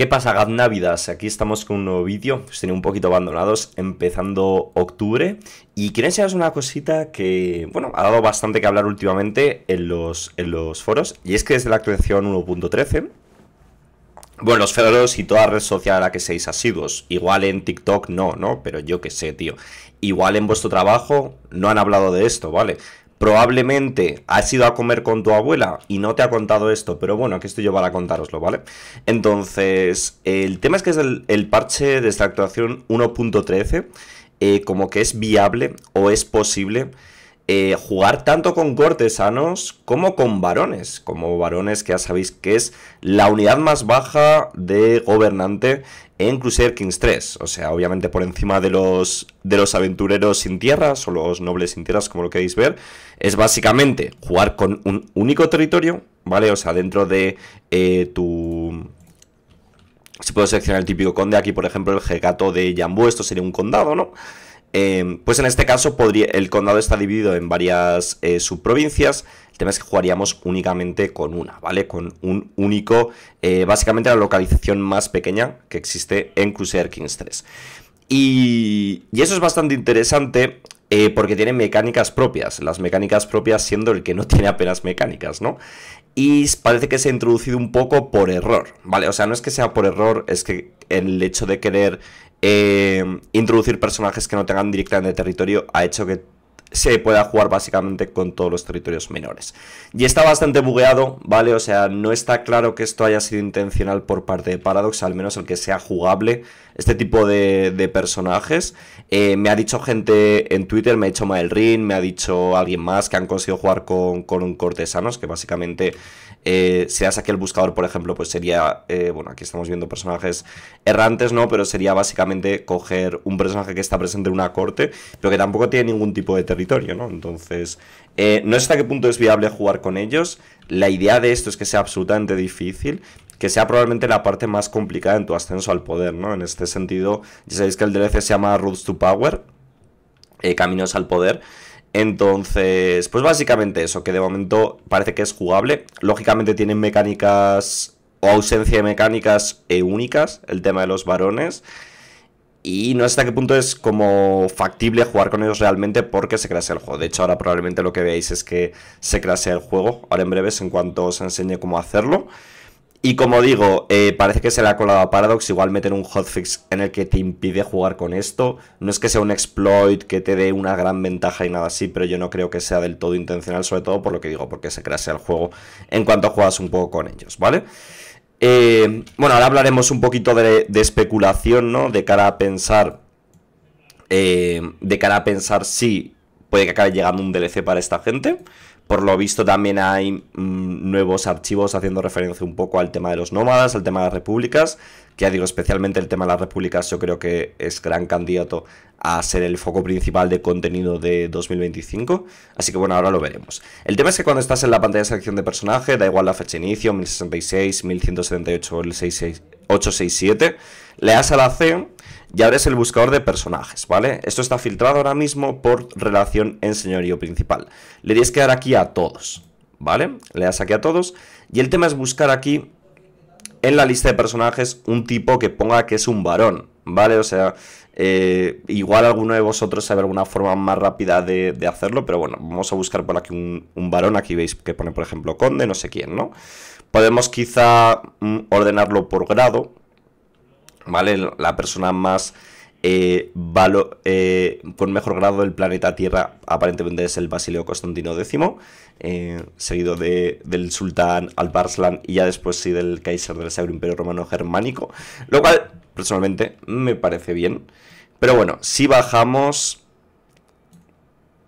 ¿Qué pasa, Gaznávidas? Aquí estamos con un nuevo vídeo, os un poquito abandonados, empezando octubre, y quiero enseñaros una cosita que, bueno, ha dado bastante que hablar últimamente en los, en los foros, y es que desde la actualización 1.13, bueno, los foros y toda red social a la que seáis asiduos, igual en TikTok no, ¿no? Pero yo qué sé, tío, igual en vuestro trabajo no han hablado de esto, ¿vale? Probablemente has ido a comer con tu abuela y no te ha contado esto, pero bueno, aquí estoy yo para contároslo, ¿vale? Entonces, el tema es que es el, parche de esta actuación 1.13, como que es viable o es posible eh, jugar tanto con cortesanos como con varones, como varones que ya sabéis que es la unidad más baja de gobernante en Crusader Kings 3, o sea, obviamente por encima de los, de los aventureros sin tierras o los nobles sin tierras, como lo queréis ver, es básicamente jugar con un único territorio, ¿vale? O sea, dentro de eh, tu... Si puedo seleccionar el típico conde, aquí por ejemplo el jegato de Yambú, esto sería un condado, ¿no? Em, pues en este caso podría, el condado está dividido en varias eh, subprovincias. El tema es que jugaríamos únicamente con una, ¿vale? Con un único, eh, básicamente la localización más pequeña que existe en Crusader Kings 3. Y, y eso es bastante interesante eh, porque tiene mecánicas propias, las mecánicas propias siendo el que no tiene apenas mecánicas, ¿no? Y parece que se ha introducido un poco por error, ¿vale? O sea, no es que sea por error, es que el hecho de querer eh, introducir personajes que no tengan directamente territorio ha hecho que se pueda jugar básicamente con todos los territorios menores. Y está bastante bugueado, ¿vale? O sea, no está claro que esto haya sido intencional por parte de Paradox, al menos el que sea jugable este tipo de, personajes. Eh, me ha dicho gente en Twitter, me ha dicho Maelrin, me ha dicho alguien más que han conseguido jugar con, con cortesanos, que básicamente eh, si das aquí el buscador, por ejemplo, pues sería, eh, bueno, aquí estamos viendo personajes errantes, ¿no? Pero sería básicamente coger un personaje que está presente en una corte, pero que tampoco tiene ningún tipo de territorio, ¿no? Entonces, eh, no sé hasta qué punto es viable jugar con ellos. La idea de esto es que sea absolutamente difícil que sea probablemente la parte más complicada en tu ascenso al poder, ¿no? En este sentido, ya sabéis que el DLC se llama Roots to Power, eh, Caminos al Poder, entonces, pues básicamente eso, que de momento parece que es jugable. Lógicamente tienen mecánicas o ausencia de mecánicas e únicas, el tema de los varones. Y no sé hasta qué punto es como factible jugar con ellos realmente porque se crasea el juego. De hecho, ahora probablemente lo que veáis es que se crasea el juego. Ahora en breves, en cuanto os enseñe cómo hacerlo. Y como digo, eh, parece que se le ha colado a Paradox igual meter un hotfix en el que te impide jugar con esto. No es que sea un exploit que te dé una gran ventaja y nada así, pero yo no creo que sea del todo intencional, sobre todo por lo que digo, porque se crease el juego en cuanto juegas un poco con ellos, ¿vale? Eh, bueno, ahora hablaremos un poquito de, especulación, ¿no? De cara a pensar... Eh, de cara a pensar si puede que acabe llegando un DLC para esta gente. Por lo visto también hay mm, nuevos archivos haciendo referencia un poco al tema de los nómadas, al tema de las repúblicas, que ya digo, especialmente el tema de las repúblicas yo creo que es gran candidato a ser el foco principal de contenido de 2025, así que bueno, ahora lo veremos. El tema es que cuando estás en la pantalla de selección de personaje, da igual la fecha de inicio, 1066, 1178 o el 867, le das a la C y es el buscador de personajes, ¿vale? Esto está filtrado ahora mismo por relación en señorío principal. Le tienes que dar aquí a todos, ¿vale? Le das aquí a todos y el tema es buscar aquí en la lista de personajes un tipo que ponga que es un varón, ¿vale? O sea, eh, igual alguno de vosotros sabe alguna forma más rápida de, hacerlo, pero bueno, vamos a buscar por aquí un, varón, aquí veis que pone por ejemplo conde, no sé quién, ¿no? Podemos quizá mm, ordenarlo por grado, ¿vale? La persona más eh, eh, con mejor grado del planeta Tierra aparentemente es el Basileo Constantino X, eh, seguido del sultán Albarslan y ya después sí del Kaiser del Sacro Imperio Romano Germánico, lo cual personalmente me parece bien. Pero bueno, si bajamos...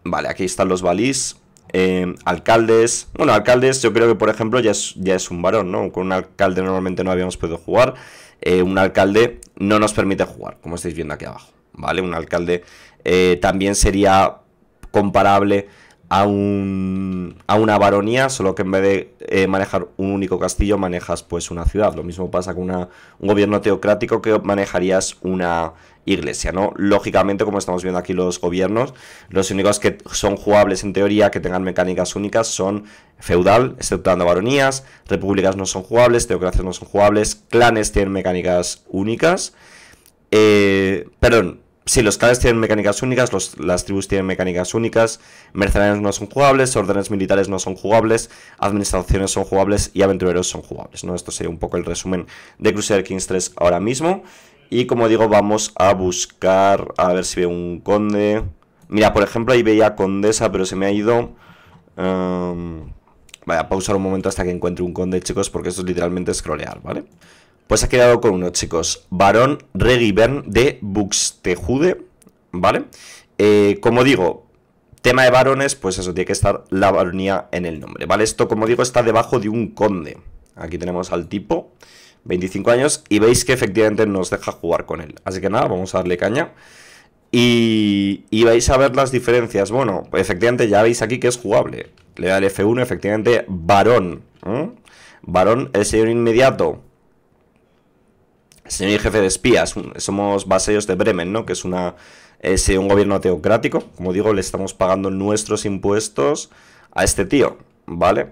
Vale, aquí están los balís, eh, alcaldes. Bueno, alcaldes, yo creo que por ejemplo ya es, ya es un varón, ¿no? Con un alcalde normalmente no habíamos podido jugar. Eh, un alcalde no nos permite jugar, como estáis viendo aquí abajo, ¿vale? Un alcalde eh, también sería comparable a, una baronía, solo que en vez de eh, manejar un único castillo manejas pues una ciudad. Lo mismo pasa con un gobierno teocrático que manejarías una iglesia, ¿no? Lógicamente, como estamos viendo aquí los gobiernos, los únicos que son jugables en teoría, que tengan mecánicas únicas, son feudal, exceptuando baronías, repúblicas no son jugables, teocracias no son jugables, clanes tienen mecánicas únicas. Eh, perdón, Sí, los clanes tienen mecánicas únicas, las tribus tienen mecánicas únicas, mercenarios no son jugables, órdenes militares no son jugables, administraciones son jugables y aventureros son jugables, ¿no? Esto sería un poco el resumen de Crusader Kings 3 ahora mismo. Y como digo, vamos a buscar, a ver si veo un conde... Mira, por ejemplo, ahí veía condesa, pero se me ha ido... Voy em, Vaya, pausar un momento hasta que encuentre un conde, chicos, porque esto es literalmente scrollear, ¿vale? vale pues ha quedado con uno, chicos. Barón Regibern de Buxtehude, ¿vale? Eh, como digo, tema de varones, pues eso, tiene que estar la varonía en el nombre, ¿vale? Esto, como digo, está debajo de un conde. Aquí tenemos al tipo, 25 años, y veis que efectivamente nos deja jugar con él. Así que nada, vamos a darle caña. Y, vais a ver las diferencias. Bueno, efectivamente ya veis aquí que es jugable. Le da el F1, efectivamente, varón. Varón, el señor inmediato señor y jefe de espías, somos vasallos de Bremen, ¿no? Que es una eh, un gobierno teocrático, como digo, le estamos pagando nuestros impuestos a este tío, ¿vale?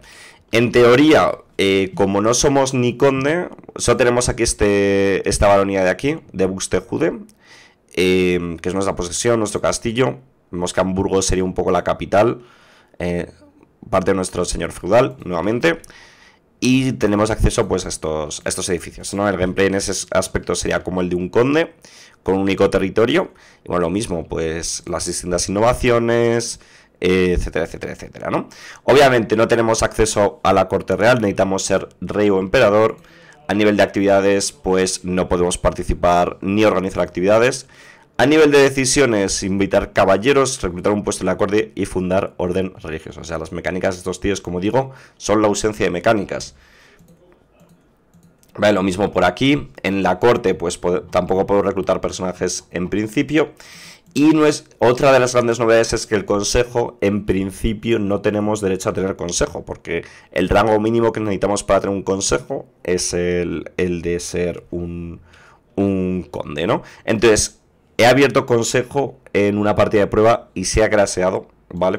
En teoría, eh, como no somos ni conde, solo tenemos aquí este, esta baronía de aquí, de Buxtehude, eh, que es nuestra posesión, nuestro castillo. Vemos que Hamburgo sería un poco la capital, parte de nuestro señor feudal, nuevamente y tenemos acceso pues a estos, estos edificios, ¿no? El gameplay en ese aspecto sería como el de un conde, con un único territorio, lo mismo, pues las distintas innovaciones, eh, etcétera, etcétera, etcétera, ¿no? Obviamente no tenemos acceso a la corte real, necesitamos ser rey o emperador, a nivel de actividades pues no podemos participar ni organizar actividades, a nivel de decisiones, invitar caballeros, reclutar un puesto en la corte y fundar orden religioso. O sea, las mecánicas de estos tíos, como digo, son la ausencia de mecánicas. lo mismo por aquí. En la corte, pues tampoco puedo reclutar personajes en principio. Y no es, otra de las grandes novedades es que el consejo, en principio, no tenemos derecho a tener consejo, porque el rango mínimo que necesitamos para tener un consejo es el, de ser un, un conde, ¿no? Entonces, He abierto consejo en una partida de prueba y se ha craseado, ¿vale?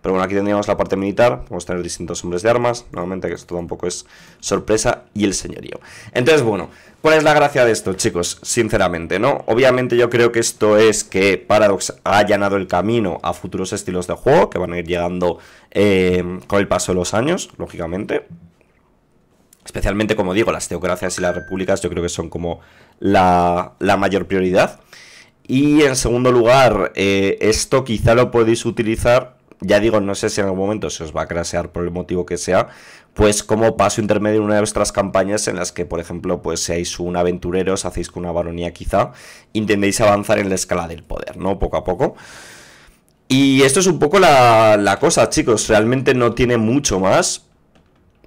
Pero bueno, aquí tendríamos la parte militar, vamos a tener distintos hombres de armas, normalmente que esto tampoco es sorpresa, y el señorío. Entonces, bueno, ¿cuál es la gracia de esto, chicos? Sinceramente, ¿no? Obviamente yo creo que esto es que Paradox ha allanado el camino a futuros estilos de juego que van a ir llegando eh, con el paso de los años, lógicamente. Especialmente, como digo, las teocracias y las repúblicas yo creo que son como la, la mayor prioridad. Y en segundo lugar, eh, esto quizá lo podéis utilizar, ya digo, no sé si en algún momento se os va a crasear por el motivo que sea, pues como paso intermedio en una de vuestras campañas en las que, por ejemplo, pues seáis un aventurero, os hacéis con una baronía quizá, intentéis avanzar en la escala del poder, ¿no? Poco a poco. Y esto es un poco la, la cosa, chicos, realmente no tiene mucho más,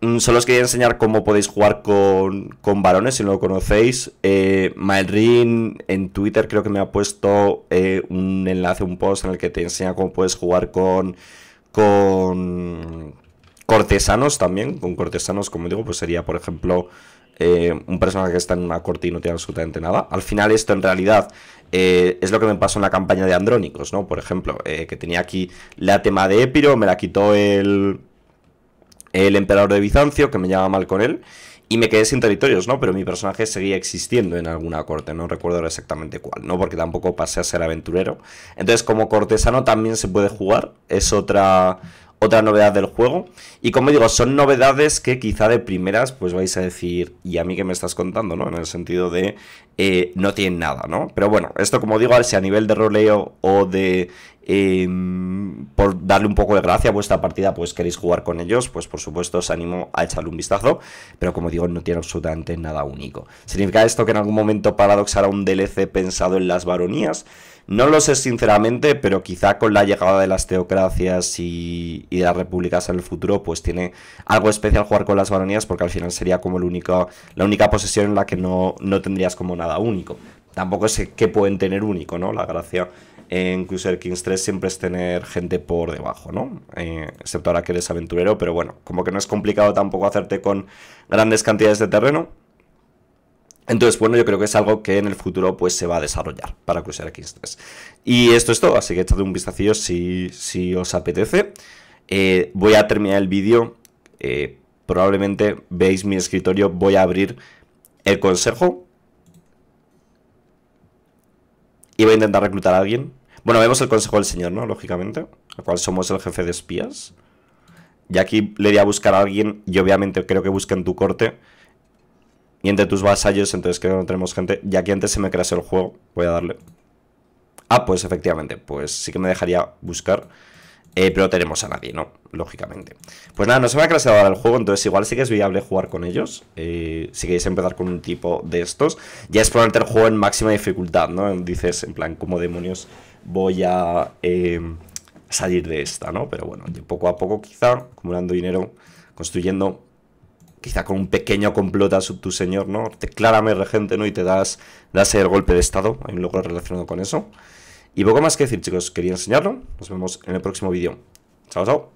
Mm, solo os quería enseñar cómo podéis jugar con, con varones, si no lo conocéis. Eh, en Twitter creo que me ha puesto eh, un enlace, un post en el que te enseña cómo puedes jugar con, con cortesanos también. Con cortesanos, como digo, pues sería, por ejemplo, eh, un personaje que está en una corte y no tiene absolutamente nada. Al final esto en realidad eh, es lo que me pasó en la campaña de Andrónicos, ¿no? Por ejemplo, que tenía aquí la tema de Epiro, me la quitó el el emperador de Bizancio, que me llama mal con él, y me quedé sin territorios, ¿no? Pero mi personaje seguía existiendo en alguna corte, no recuerdo ahora exactamente cuál, ¿no? Porque tampoco pasé a ser aventurero. Entonces, como cortesano también se puede jugar, es otra otra novedad del juego. Y como digo, son novedades que quizá de primeras pues vais a decir, ¿y a mí que me estás contando? ¿no? En el sentido de eh, no tienen nada, ¿no? Pero bueno, esto como digo, si a nivel de roleo o de eh, por darle un poco de gracia a vuestra partida, pues queréis jugar con ellos, pues por supuesto os animo a echarle un vistazo, pero como digo, no tiene absolutamente nada único. ¿Significa esto que en algún momento Paradox un DLC pensado en las varonías? No lo sé sinceramente, pero quizá con la llegada de las teocracias y, de las repúblicas en el futuro, pues tiene algo especial jugar con las varonías, porque al final sería como la única posesión en la que no, no tendrías como nada único. Tampoco sé qué pueden tener único, ¿no? La gracia en Crusader Kings 3 siempre es tener gente por debajo, ¿no? Eh, excepto ahora que eres aventurero, pero bueno, como que no es complicado tampoco hacerte con grandes cantidades de terreno. Entonces, bueno, yo creo que es algo que en el futuro pues se va a desarrollar para Crusader Kings 3. Y esto es todo, así que echad un vistacillo si, os apetece. Eh, voy a terminar el vídeo. Eh, probablemente veis mi escritorio, voy a abrir el consejo Y iba a intentar reclutar a alguien. Bueno, vemos el consejo del señor, ¿no? Lógicamente, al cual somos el jefe de espías. Y aquí le iría a buscar a alguien y obviamente creo que en tu corte. Y entre tus vasallos, entonces creo que no tenemos gente. Y aquí antes se me crease el juego. Voy a darle. Ah, pues efectivamente, pues sí que me dejaría buscar. Eh, pero no tenemos a nadie, ¿no? Lógicamente. Pues nada, no se va a de ahora el juego, entonces igual sí que es viable jugar con ellos. Eh, si queréis empezar con un tipo de estos, ya es probablemente el juego en máxima dificultad, ¿no? Dices, en plan, ¿cómo demonios voy a eh, salir de esta, ¿no? Pero bueno, poco a poco quizá, acumulando dinero, construyendo, quizá con un pequeño complot a tu señor, ¿no? Te regente, ¿no? Y te das, das el golpe de estado, hay un logro relacionado con eso. Y poco más que decir, chicos. Quería enseñarlo. Nos vemos en el próximo vídeo. Chao, chao.